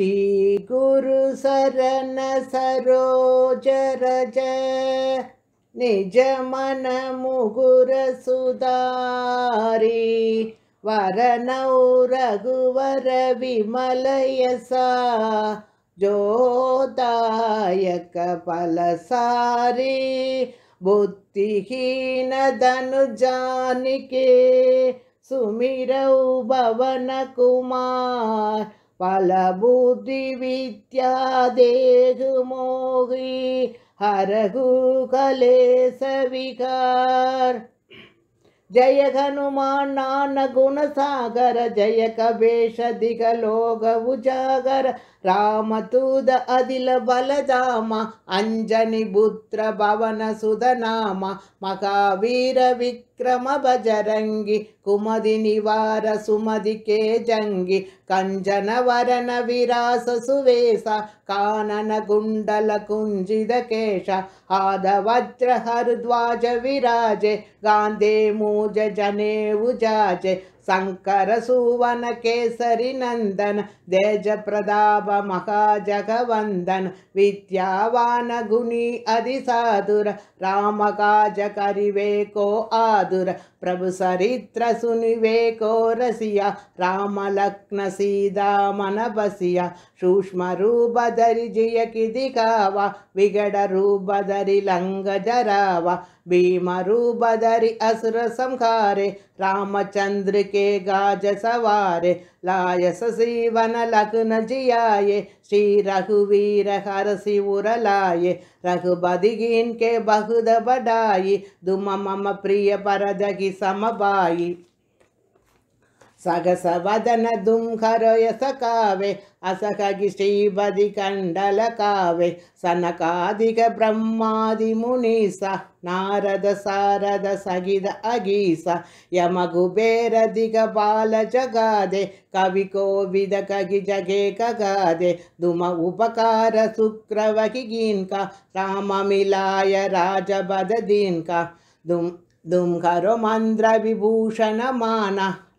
ी गुरुशरन सरोजर मुगुर निजमनमुगुरसुदारी वरनौ रघुवर विमलयसा जोयक पलसारि बुद्धिहीनधनुजाने सुमिरौ भवन कुमा विद्या देघमोहि हर गुरुकलेशविकार जय हनुमान्नानगुणसागर जय कवेषग लोक उजागर रामदूद अदिल बलदाम अञ्जनि पुत्र भवन महावीर क्रमभजरङ्गि कुमदि निवार सुमदि के जङ्गि कञ्जनवरण कानन गुण्डल कुञ्जिद केश हरद्वाज विराजे गान्धे मूज जने उजाजे शङ्कर सुवन केसरि नन्दन् तेजप्रताप महाजगवन्दन् विद्यावान प्रभु चरित्र सुनिवे कोरसिया रामलक्न सीधामसिया सूक्ष्मरूप दरि जियकिधिकाव विगड रूपदरि लङ्गराव भीमरूपदरि असुरसंहारे रामचन्द्रके गाज सवारे ीवन लघु न जियाय श्री रघुवीर हरसि उरलय रघुबधिगीन् के बहु दडायिम प्रिय परदगी समबायि सगसवदन दुंखरो यस कावे असखगि श्रीपदि कण्डल कावे सनकाधिग ब्रह्मादि नारद सारद सगिद अगीस यम बाल जगादे कवि कोविद खगि जगे दुम उपकार शुक्रवहि गीन्का राम मिलाय राजभद दीन्का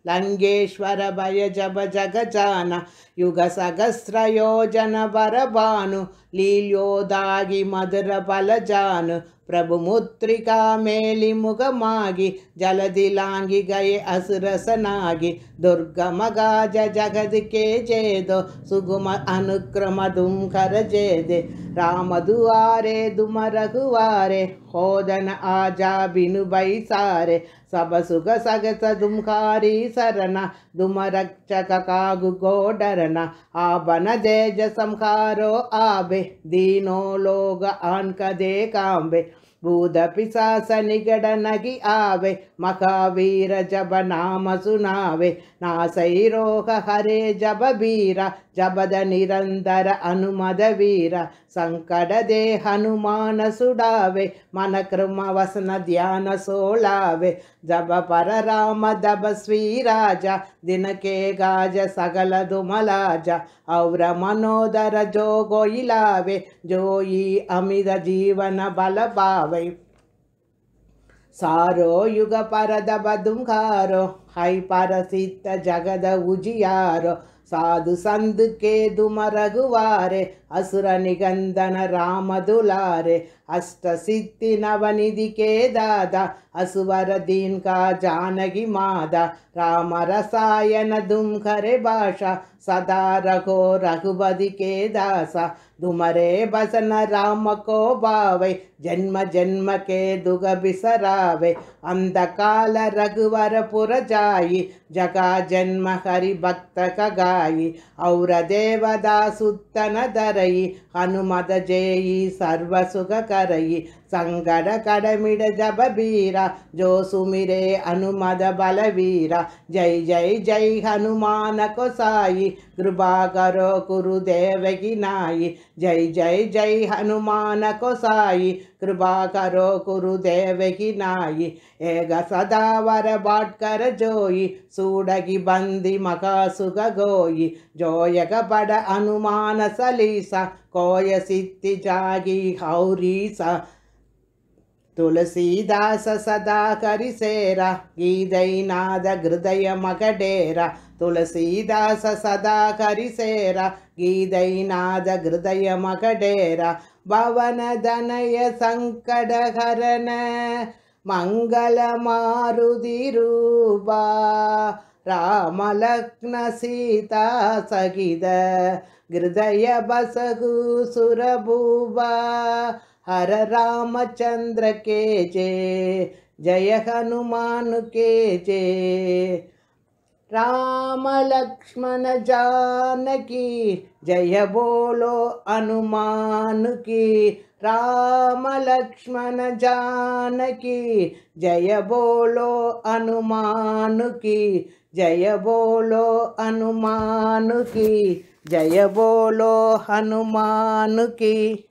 गङ्गीश्वर भय जब झग जान युगसहस्र प्रभुमुत्रिका मेलिमुगमागि जलधिलाङ्गि गये असुरसनागि दुर्गमगाज जगदि के जेदो सुगुम अनुक्रम रामदुवारे जेदे ोदन आजा बिनु बैसारे सब सुख धुमर च का दुमरक्षक गो डरना आबन जेज जसंकारो आबे दीनो लोग दे काम्बे सा स नगि आवे महावीर जब नाम सुनावे नासैरोह हरे जब वीर जबद निरन्तर अनुमद वीर सङ्कडदे हनुमान सुडावे मन वसन ध्यान सोलावे जब पर राम स्वीराज, दिनके गाज सगल दुमलाज और मनोदर जो गोयिलावे जोयि अमिद जीवन बलभा ವೈ ಸಾರೋ ಯುಗ ಪರದ ಬದುಂಗಾರೋ ಹೈ ಪರಸಿದ್ಧ ಜಗದ ಉಜಿಯಾರೋ साधु सन्ध के धुम रघुवारे असुर निगन्धन राम दुलारे अष्टसिद्धि नवनिधि के दादा असुवर दीन् का जानि मादा रामरसायन धुखरे भाषा सदा रघो रघुवधि के दासा धुमरे भस न राम को भावै जन्म जन्म के दुघबिस रावे अन्धकाल रघुवर पुर जगा जन्म हरि भक्त ತಾಯಿ ಔರ ದೇವದ ಸುತ್ತನ ದರಯಿ ಹನುಮದ ಜೇಯಿ ಸರ್ವಸುಗ ಕರಯಿ सङ्गड कडमिड जबीरा जोसुमिरे हनुमद बलवीरा जय जय जय हनुमान कोसायि कृपा करो गुरु देवकि नायि जय जय जै हनुमान कोसायि कृपा करो गुरु देवकि नायि एग सदा वर जोई, जोयि सूडगि बन्दि गोई, जोयक बड हनुमान सलीसा कोय सित्ति जागी हौरीसा तुलसीदास सदा करिसेरा गीदैनाद हृदय मघ डेरा तुलसीदास सदा करिसेरा गीदैनाद हृदय मघ डेरा भवन धनय संकडकरण मङ्गलमारुधिरूबा रामलक्न सीता सगिद हृदय बसगु सुरभुबा हर रामचन्द्र केचे जय हनुमानुके चे रामलक्ष्मण जानकी जय बोलो हनुमान् की रामलक्ष्मण जानकी जय बोलो हनुमानकी जय बोलो हनुमानकी जय बोलो हनुमान् की